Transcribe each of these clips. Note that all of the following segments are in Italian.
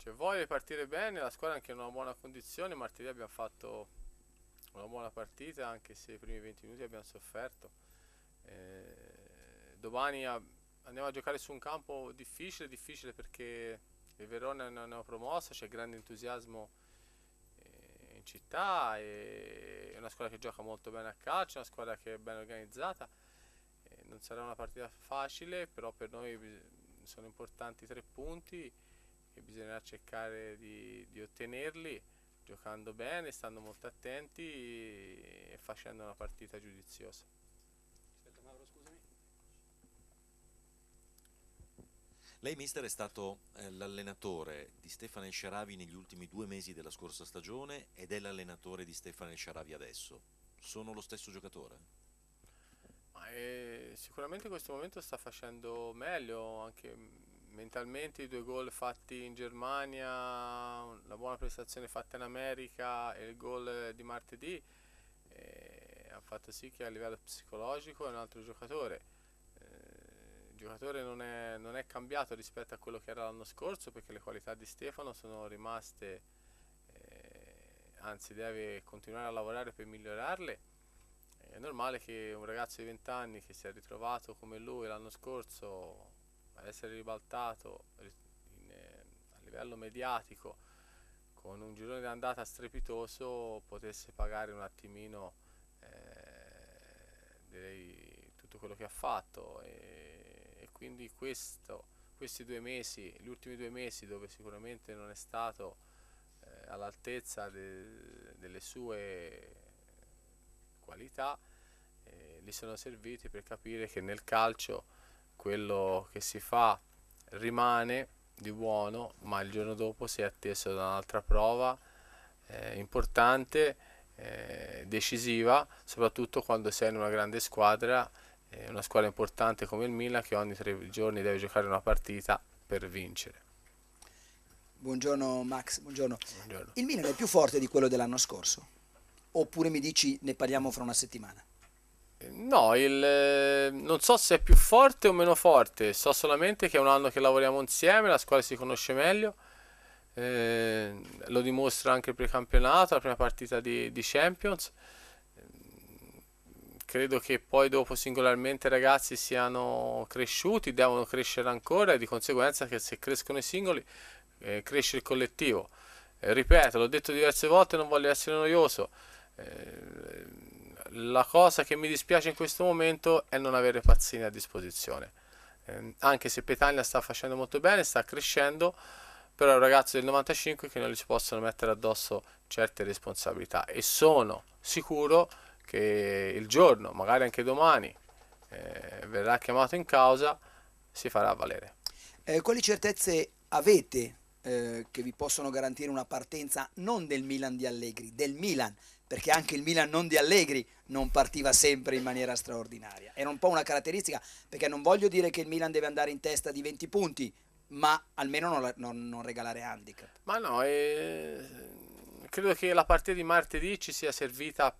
Cioè vuole partire bene, la squadra è anche in una buona condizione, martedì abbiamo fatto una buona partita anche se i primi 20 minuti abbiamo sofferto. Eh, domani a, andiamo a giocare su un campo difficile, difficile perché il Verona è una, una promossa, c'è grande entusiasmo eh, in città, è una squadra che gioca molto bene a calcio, una squadra che è ben organizzata. Eh, non sarà una partita facile, però per noi mm, sono importanti tre punti e bisognerà cercare di, di ottenerli giocando bene, stando molto attenti e facendo una partita giudiziosa. Aspetta Mauro, scusami. Lei, mister, è stato eh, l'allenatore di Stefano El Sharavi negli ultimi due mesi della scorsa stagione ed è l'allenatore di Stefano El Sharavi adesso. Sono lo stesso giocatore? Ma, eh, sicuramente in questo momento sta facendo meglio, anche mentalmente i due gol fatti in Germania, la buona prestazione fatta in America e il gol di martedì eh, hanno fatto sì che a livello psicologico è un altro giocatore. Eh, il giocatore non è, non è, cambiato rispetto a quello che era l'anno scorso perché le qualità di Stefano sono rimaste, eh, anzi deve continuare a lavorare per migliorarle. È normale che un ragazzo di 20 anni che si è ritrovato come lui l'anno scorso ad essere ribaltato in, eh, a livello mediatico con un girone d'andata strepitoso potesse pagare un attimino eh, direi tutto quello che ha fatto e, e quindi questo, questi due mesi, gli ultimi due mesi dove sicuramente non è stato eh, all'altezza de, delle sue qualità eh, li sono serviti per capire che nel calcio quello che si fa rimane di buono, ma il giorno dopo si è atteso da un'altra prova eh, importante, eh, decisiva, soprattutto quando sei in una grande squadra, eh, una squadra importante come il Milan che ogni tre giorni deve giocare una partita per vincere. Buongiorno Max, buongiorno. buongiorno. Il Milan è più forte di quello dell'anno scorso? Oppure mi dici ne parliamo fra una settimana? No, il, eh, non so se è più forte o meno forte, so solamente che è un anno che lavoriamo insieme, la squadra si conosce meglio, eh, lo dimostra anche il precampionato, la prima partita di, di Champions. Mm, credo che poi dopo singolarmente i ragazzi siano cresciuti, devono crescere ancora e di conseguenza che se crescono i singoli eh, cresce il collettivo. Eh, ripeto, l'ho detto diverse volte, non voglio essere noioso eh, la cosa che mi dispiace in questo momento è non avere Pazzini a disposizione. Eh, anche se Petagna sta facendo molto bene, sta crescendo, però è un ragazzo del 95 che non gli si possono mettere addosso certe responsabilità e sono sicuro che il giorno, magari anche domani, eh, verrà chiamato in causa, si farà valere. Eh, quali certezze avete eh, che vi possono garantire una partenza non del Milan di Allegri, del Milan, perché anche il Milan non di Allegri non partiva sempre in maniera straordinaria. Era un po' una caratteristica, perché non voglio dire che il Milan deve andare in testa di 20 punti, ma almeno non, non, non regalare handicap. Ma no, eh, credo che la partita di martedì ci sia servita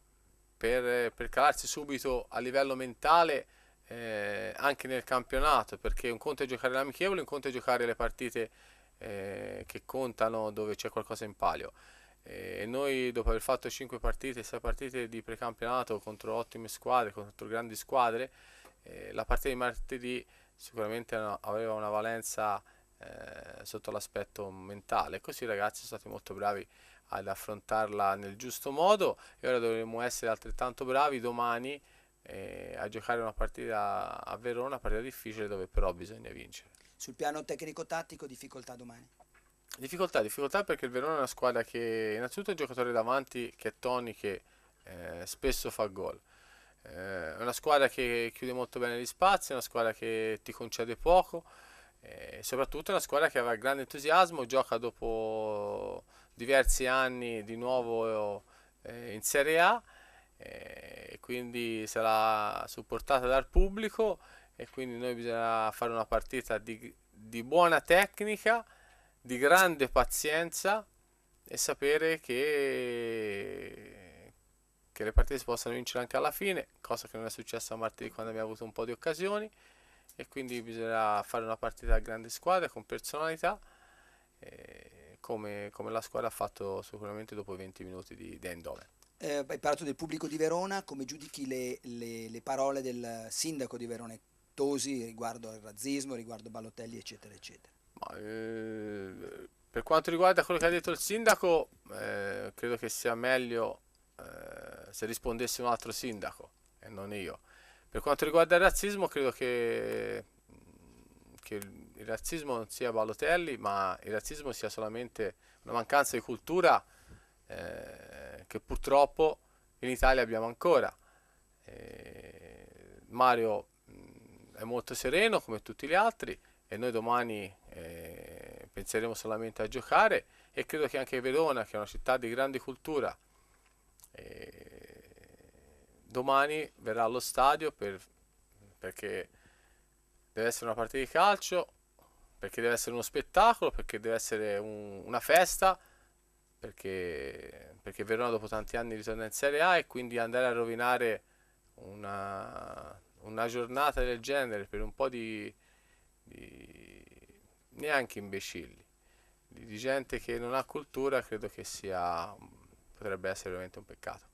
per, per calarsi subito a livello mentale. Eh, anche nel campionato perché un conto è giocare l'amichevole un conto è giocare le partite eh, che contano, dove c'è qualcosa in palio. E noi dopo aver fatto 5 partite, 6 partite di precampionato contro ottime squadre, contro grandi squadre, eh, la partita di martedì sicuramente aveva una valenza eh, sotto l'aspetto mentale, così i ragazzi sono stati molto bravi ad affrontarla nel giusto modo e ora dovremmo essere altrettanto bravi domani eh, a giocare una partita a Verona, una partita difficile dove però bisogna vincere. Sul piano tecnico-tattico difficoltà domani? Difficoltà, difficoltà perché il Verona è una squadra che innanzitutto ha un giocatore davanti che è Tony che eh, spesso fa gol. Eh, è una squadra che chiude molto bene gli spazi, è una squadra che ti concede poco eh, e soprattutto è una squadra che aveva grande entusiasmo, gioca dopo diversi anni di nuovo eh, in Serie A eh, e quindi sarà supportata dal pubblico e quindi noi bisognerà fare una partita di, di buona tecnica di grande pazienza e sapere che, che le partite si possano vincere anche alla fine, cosa che non è successa martedì quando abbiamo avuto un po' di occasioni e quindi bisognerà fare una partita a grande squadra con personalità eh, come, come, la squadra ha fatto sicuramente dopo i 20 minuti di, di Endove. Eh, hai parlato del pubblico di Verona, come giudichi le, le, le parole del sindaco di Verona Tosi riguardo al razzismo, riguardo Balotelli eccetera eccetera? Ma, eh, per quanto riguarda quello che ha detto il sindaco, eh, credo che sia meglio eh, se rispondesse un altro sindaco e non io. Per quanto riguarda il razzismo, credo che, mm, che il razzismo non sia Balotelli, ma il razzismo sia solamente una mancanza di cultura eh, che purtroppo in Italia abbiamo ancora. Eh, Mario mm, è molto sereno come tutti gli altri e noi domani penseremo solamente a giocare e credo che anche Verona, che è una città di grande cultura, eh, domani verrà allo stadio per, perché deve essere una partita di calcio, perché deve essere uno spettacolo, perché deve essere un, una festa, perché, perché Verona dopo tanti anni ritorna in Serie A e quindi andare a rovinare una, una giornata del genere per un po' di, di neanche imbecilli, di gente che non ha cultura credo che sia, potrebbe essere veramente un peccato.